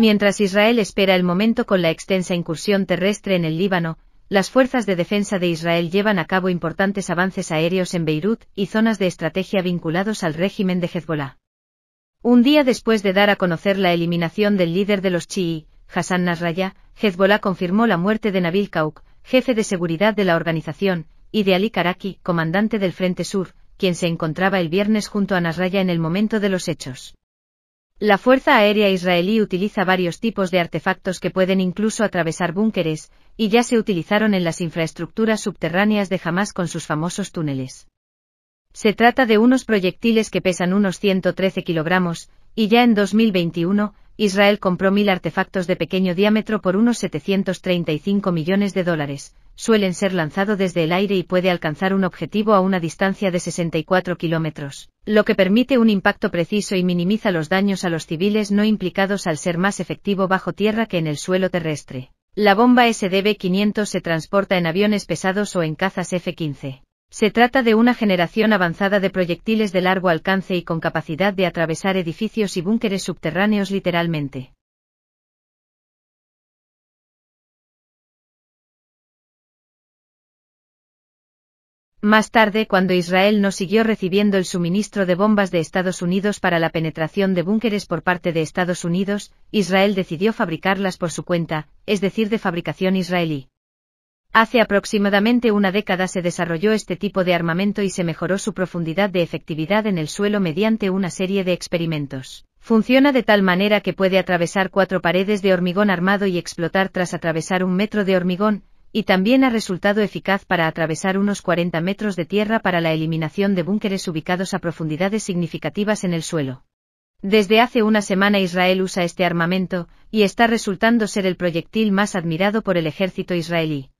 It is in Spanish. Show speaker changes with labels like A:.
A: Mientras Israel espera el momento con la extensa incursión terrestre en el Líbano, las fuerzas de defensa de Israel llevan a cabo importantes avances aéreos en Beirut y zonas de estrategia vinculados al régimen de Hezbollah. Un día después de dar a conocer la eliminación del líder de los chií, Hassan Nasrallah, Hezbollah confirmó la muerte de Nabil Kauk, jefe de seguridad de la organización, y de Ali Karaki, comandante del Frente Sur, quien se encontraba el viernes junto a Nasraya en el momento de los hechos. La Fuerza Aérea Israelí utiliza varios tipos de artefactos que pueden incluso atravesar búnkeres, y ya se utilizaron en las infraestructuras subterráneas de Hamas con sus famosos túneles. Se trata de unos proyectiles que pesan unos 113 kilogramos, y ya en 2021, Israel compró mil artefactos de pequeño diámetro por unos 735 millones de dólares, suelen ser lanzado desde el aire y puede alcanzar un objetivo a una distancia de 64 kilómetros, lo que permite un impacto preciso y minimiza los daños a los civiles no implicados al ser más efectivo bajo tierra que en el suelo terrestre. La bomba SDB-500 se transporta en aviones pesados o en cazas F-15. Se trata de una generación avanzada de proyectiles de largo alcance y con capacidad de atravesar edificios y búnkeres subterráneos literalmente. Más tarde, cuando Israel no siguió recibiendo el suministro de bombas de Estados Unidos para la penetración de búnkeres por parte de Estados Unidos, Israel decidió fabricarlas por su cuenta, es decir, de fabricación israelí. Hace aproximadamente una década se desarrolló este tipo de armamento y se mejoró su profundidad de efectividad en el suelo mediante una serie de experimentos. Funciona de tal manera que puede atravesar cuatro paredes de hormigón armado y explotar tras atravesar un metro de hormigón, y también ha resultado eficaz para atravesar unos 40 metros de tierra para la eliminación de búnkeres ubicados a profundidades significativas en el suelo. Desde hace una semana Israel usa este armamento, y está resultando ser el proyectil más admirado por el ejército israelí.